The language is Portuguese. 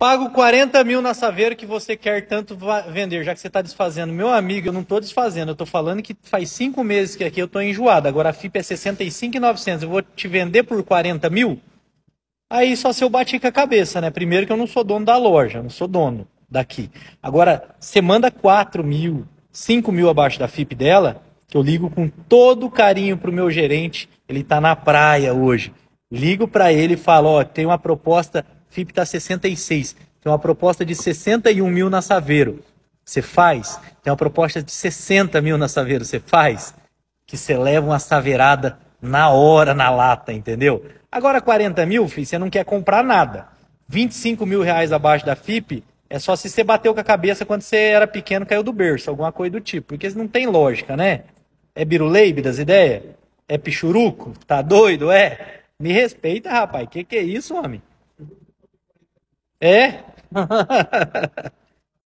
Pago 40 mil na Saveiro que você quer tanto vender, já que você está desfazendo. Meu amigo, eu não estou desfazendo, eu estou falando que faz cinco meses que aqui eu estou enjoado. Agora a FIP é 65,900, eu vou te vender por 40 mil? Aí só se eu bati com a cabeça, né? Primeiro que eu não sou dono da loja, não sou dono daqui. Agora, você manda 4 mil, 5 mil abaixo da FIP dela, que eu ligo com todo carinho para o meu gerente, ele está na praia hoje. Ligo para ele e falo, ó, tem uma proposta FIP está 66. Tem uma proposta de 61 mil na Saveiro. Você faz? Tem uma proposta de 60 mil na Saveiro. Você faz? Que você leva uma saveirada na hora, na lata, entendeu? Agora 40 mil, filho, você não quer comprar nada. 25 mil reais abaixo da FIP é só se você bateu com a cabeça quando você era pequeno, caiu do berço, alguma coisa do tipo. Porque não tem lógica, né? É biruleibe das ideias? É pichuruco? Tá doido? É? Me respeita, rapaz. Que que é isso, homem? 哎，哈哈哈哈哈！